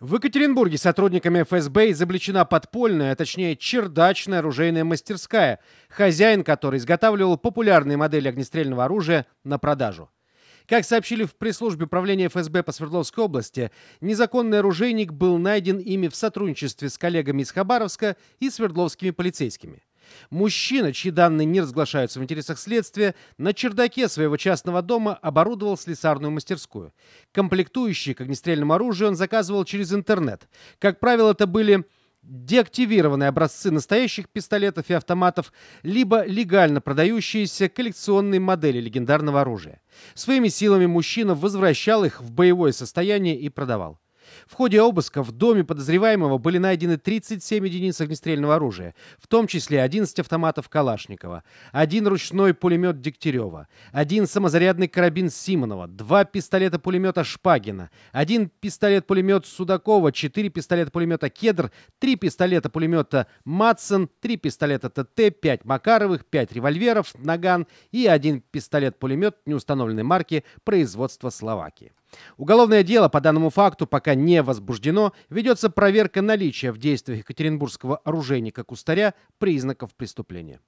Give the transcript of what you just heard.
В Екатеринбурге сотрудниками ФСБ изобличена подпольная, а точнее чердачная оружейная мастерская, хозяин которой изготавливал популярные модели огнестрельного оружия на продажу. Как сообщили в пресс-службе управления ФСБ по Свердловской области, незаконный оружейник был найден ими в сотрудничестве с коллегами из Хабаровска и свердловскими полицейскими. Мужчина, чьи данные не разглашаются в интересах следствия, на чердаке своего частного дома оборудовал слесарную мастерскую. Комплектующие к огнестрельному оружию он заказывал через интернет. Как правило, это были деактивированные образцы настоящих пистолетов и автоматов, либо легально продающиеся коллекционные модели легендарного оружия. Своими силами мужчина возвращал их в боевое состояние и продавал. В ходе обыска в доме подозреваемого были найдены 37 единиц огнестрельного оружия, в том числе 11 автоматов Калашникова, один ручной пулемет Дегтярева, один самозарядный карабин Симонова, два пистолета-пулемета Шпагина, один пистолет-пулемет Судакова, четыре пистолета-пулемета Кедр, три пистолета-пулемета Матсон, три пистолета ТТ, пять Макаровых, пять револьверов Наган и один пистолет-пулемет неустановленной марки производства Словакии. Уголовное дело по данному факту пока не возбуждено. Ведется проверка наличия в действиях екатеринбургского оружейника Кустаря признаков преступления.